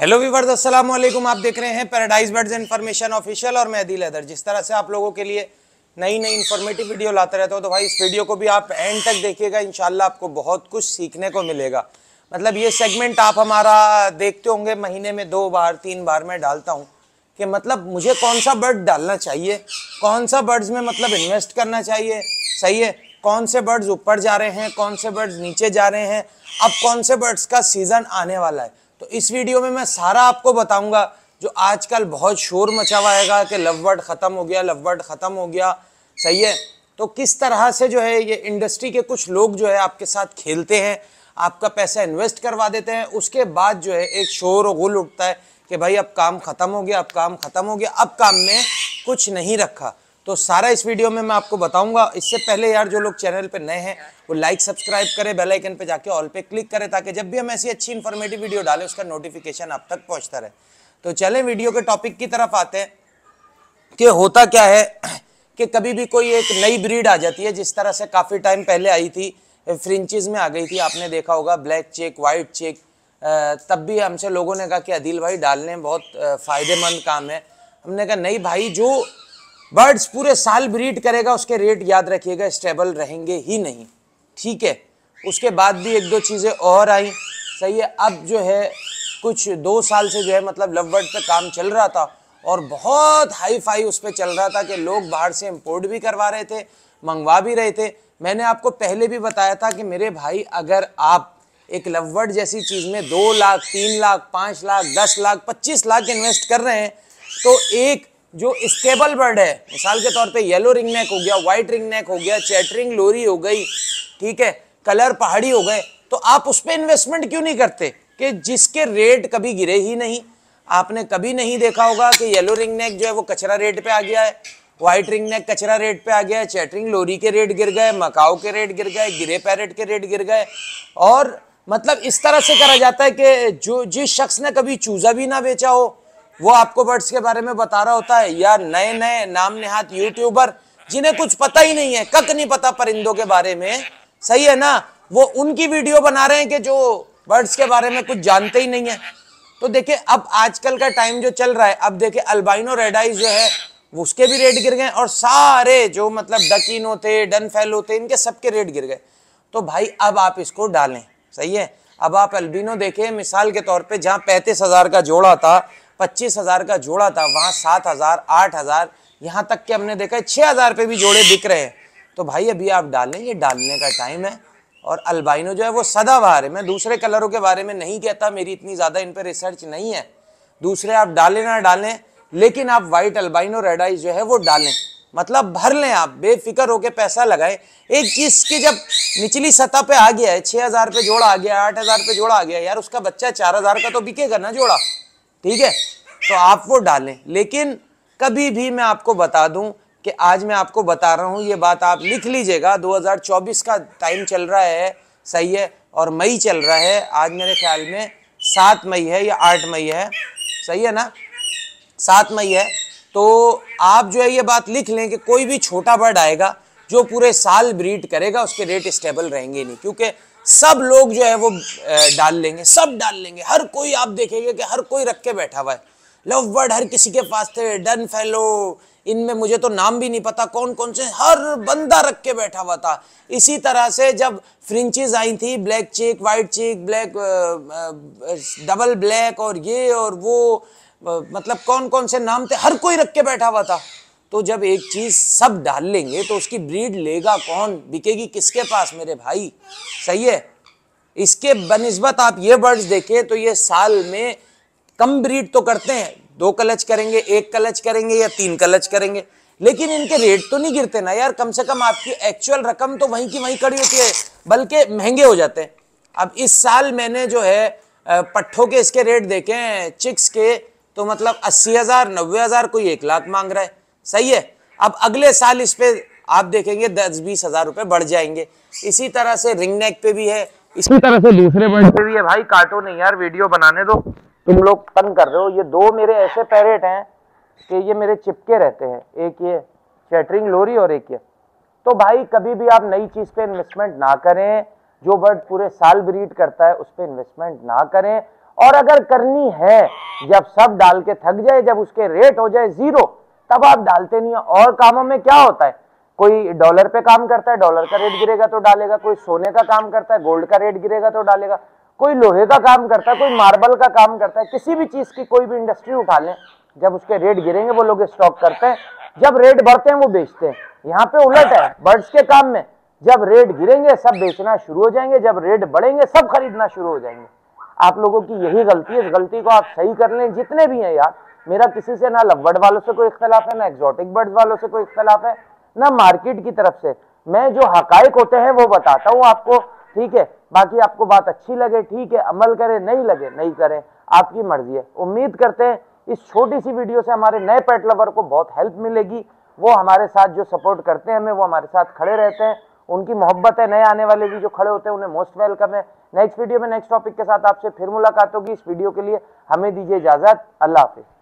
hello viewers अस्सलाम वालेकुम आप देख रहे हैं पैराडाइज बर्ड्स इन्फॉर्मेशन ऑफिशियल और मैं अदील हैदर जिस तरह से आप लोगों के लिए नई नई इन्फॉर्मेटिव वीडियो लाते रहता हो तो भाई इस वीडियो को भी आप एंड तक देखिएगा इनशाला आपको बहुत कुछ सीखने को मिलेगा मतलब ये सेगमेंट आप हमारा देखते होंगे महीने में दो बार तीन बार मैं डालता हूँ कि मतलब मुझे कौन सा बर्ड डालना चाहिए कौन सा बर्ड्स में मतलब इन्वेस्ट करना चाहिए सही है कौन से बर्ड्स ऊपर जा रहे हैं कौन से बर्ड्स नीचे जा रहे हैं अब कौन से बर्ड्स का सीज़न आने वाला है तो इस वीडियो में मैं सारा आपको बताऊंगा जो आजकल बहुत शोर मचा हुआ है कि लव वर्ड ख़त्म हो गया लव वर्ड ख़त्म हो गया सही है तो किस तरह से जो है ये इंडस्ट्री के कुछ लोग जो है आपके साथ खेलते हैं आपका पैसा इन्वेस्ट करवा देते हैं उसके बाद जो है एक शोर और गुल उठता है कि भाई अब काम ख़त्म हो गया अब काम ख़त्म हो गया अब काम में कुछ नहीं रखा तो सारा इस वीडियो में मैं आपको बताऊंगा इससे पहले यार जो लोग चैनल पे नए हैं वो लाइक सब्सक्राइब करें बेल आइकन पे जाके ऑल पे क्लिक करें ताकि जब भी हम ऐसी अच्छी इन्फॉर्मेटिव वीडियो डालें उसका नोटिफिकेशन आप तक पहुंचता रहे तो चलें वीडियो के टॉपिक की तरफ आते हैं कि होता क्या है कि कभी भी कोई एक नई ब्रीड आ जाती है जिस तरह से काफ़ी टाइम पहले आई थी फ्रिंचिज में आ गई थी आपने देखा होगा ब्लैक चेक वाइट चेक तब भी हमसे लोगों ने कहा कि अदिल भाई डालने बहुत फ़ायदेमंद काम है हमने कहा नहीं भाई जो बर्ड्स पूरे साल ब्रीड करेगा उसके रेट याद रखिएगा स्टेबल रहेंगे ही नहीं ठीक है उसके बाद भी एक दो चीज़ें और आई सही है अब जो है कुछ दो साल से जो है मतलब लव बर्ड पर काम चल रहा था और बहुत हाई फाई उस पर चल रहा था कि लोग बाहर से इम्पोर्ट भी करवा रहे थे मंगवा भी रहे थे मैंने आपको पहले भी बताया था कि मेरे भाई अगर आप एक लववर्ड जैसी चीज़ में दो लाख तीन लाख पाँच लाख दस लाख पच्चीस लाख इन्वेस्ट कर रहे हैं तो एक जो स्टेबल बर्ड है मिसाल के तौर पे येलो रिंग नेक हो गया वाइट रिंग नेक हो गया चैटरिंग लोरी हो गई ठीक है कलर पहाड़ी हो गए तो आप उस पर इन्वेस्टमेंट क्यों नहीं करते कि जिसके रेट कभी गिरे ही नहीं आपने कभी नहीं देखा होगा कि येलो रिंग नेक जो है वो कचरा रेट पे आ गया है व्हाइट रिंग नेक कचरा रेट पे आ गया है चैटरिंग लोरी के रेट गिर गए मकाओ के रेट गिर गए गिरे पैरेट के रेट गिर गए और मतलब इस तरह से करा जाता है कि जो जिस शख्स ने कभी चूजा भी ना बेचा हो वो आपको बर्ड्स के बारे में बता रहा होता है या नए नए नाम नेहात यूट्यूबर जिन्हें कुछ पता ही नहीं है कक नहीं पता परिंदों के बारे में सही है ना वो उनकी वीडियो बना रहे हैं कि जो बर्ड्स के बारे में कुछ जानते ही नहीं है तो देखिए अब आजकल का टाइम जो चल रहा है अब देखिए अल्बाइनो रेडाइज जो है उसके भी रेट गिर गए और सारे जो मतलब डकीनो थे डनफेलो थे इनके सबके रेट गिर गए तो भाई अब आप इसको डालें सही है अब आप अल्बिनो देखें मिसाल के तौर पे जहाँ पैंतीस हज़ार का जोड़ा था पच्चीस हजार का जोड़ा था वहाँ सात हजार आठ हजार यहाँ तक के हमने देखा है छः हजार पे भी जोड़े बिक रहे हैं तो भाई अभी आप डालें ये डालने का टाइम है और अल्बाइनो जो है वो सदा बाहर है मैं दूसरे कलरों के बारे में नहीं कहता मेरी इतनी ज़्यादा इन पर रिसर्च नहीं है दूसरे आप डालें ना डालें लेकिन आप वाइट अल्बाइनो रेड आइज जो है वो डालें मतलब भर लें आप बेफिक्र होकर पैसा लगाएं एक चीज़ की जब निचली सतह पे आ गया है छः हज़ार पे जोड़ा आ गया आठ हज़ार पे जोड़ा आ गया यार उसका बच्चा चार हज़ार का तो बिकेगा ना जोड़ा ठीक है तो आप वो डालें लेकिन कभी भी मैं आपको बता दूं कि आज मैं आपको बता रहा हूं ये बात आप लिख लीजिएगा 2024 का टाइम चल रहा है सही है और मई चल रहा है आज मेरे ख्याल में सात मई है या आठ मई है सही है ना सात मई है तो आप जो है ये बात लिख लें कि कोई भी छोटा बर्ड आएगा जो पूरे साल ब्रीड करेगा उसके रेट स्टेबल रहेंगे नहीं क्योंकि सब लोग जो है वो डाल लेंगे सब डाल लेंगे हर कोई आप देखेंगे कि हर कोई रख के बैठा हुआ है लव वर्ड हर किसी के पास थे डन फेलो इनमें मुझे तो नाम भी नहीं पता कौन कौन से हर बंदा रख के बैठा हुआ था इसी तरह से जब फ्रिंचेज आई थी black check white check black double black और ये और वो मतलब कौन कौन से नाम थे हर कोई रख के बैठा हुआ था तो जब एक चीज़ सब डाल लेंगे तो उसकी ब्रीड लेगा कौन बिकेगी किसके पास मेरे भाई सही है इसके बनस्बत आप ये बर्ड्स देखें तो ये साल में कम ब्रीड तो करते हैं दो कलच करेंगे एक कलच करेंगे या तीन कलच करेंगे लेकिन इनके रेट तो नहीं गिरते ना यार कम से कम आपकी एक्चुअल रकम तो वहीं की वहीं कड़ी होती है बल्कि महंगे हो जाते हैं अब इस साल मैंने जो है पट्ठों के इसके रेट देखे हैं चिक्स के तो मतलब अस्सी हज़ार नब्बे हज़ार कोई एक लाख मांग रहा है सही है अब अगले साल इस पर आप देखेंगे दस बीस हजार रुपए बढ़ जाएंगे इसी तरह से रिंग नेक पे भी है इसी तरह से दूसरे बर्ड पे भी है भाई काटो नहीं यार वीडियो बनाने दो तुम लोग तंग कर रहे हो ये दो मेरे ऐसे पैरेट हैं कि ये मेरे चिपके रहते हैं एक ये चैटरिंग लोरी और एक ये तो भाई कभी भी आप नई चीज़ पे इन्वेस्टमेंट ना करें जो बर्ड पूरे साल ब्रीड करता है उस पर इन्वेस्टमेंट ना करें और अगर करनी है जब सब डाल के थक जाए जब उसके रेट हो जाए ज़ीरो तब आप डालते नहीं है और कामों में क्या होता है कोई डॉलर पे काम करता है डॉलर का रेट गिरेगा तो डालेगा कोई सोने का काम करता है गोल्ड का रेट गिरेगा तो डालेगा कोई लोहे का काम करता है कोई मार्बल का काम करता है किसी भी चीज की कोई भी इंडस्ट्री उठा लें जब उसके रेट गिरेंगे वो लोग स्टॉक करते हैं जब रेट बढ़ते हैं वो बेचते हैं यहाँ पे उलट है बर्ड्स के काम में जब रेट गिरेंगे सब बेचना शुरू हो जाएंगे जब रेट बढ़ेंगे सब खरीदना शुरू हो जाएंगे आप लोगों की यही गलती है इस गलती को आप सही कर लें जितने भी हैं यार मेरा किसी से ना लवबर्ड वालों से कोई इख्तलाफ है ना एक्जॉटिक बर्ड वालों से कोई इख्तलाफ है ना मार्केट की तरफ से मैं जो हकाइक होते हैं वो बताता हूँ आपको ठीक है बाकी आपको बात अच्छी लगे ठीक है अमल करें नहीं लगे नहीं करें आपकी मर्जी है उम्मीद करते हैं इस छोटी सी वीडियो से हमारे नए पेट लवर को बहुत हेल्प मिलेगी वो हमारे साथ जो सपोर्ट करते हैं हमें वो हमारे साथ खड़े रहते हैं उनकी मोहब्बत है नए आने वाले भी जो खड़े होते हैं उन्हें मोस्ट वेलकम है नेक्स्ट वीडियो में नेक्स्ट टॉपिक के साथ आपसे फिर मुलाकात होगी इस वीडियो के लिए हमें दीजिए इजाज़त अल्लाह हाफिज़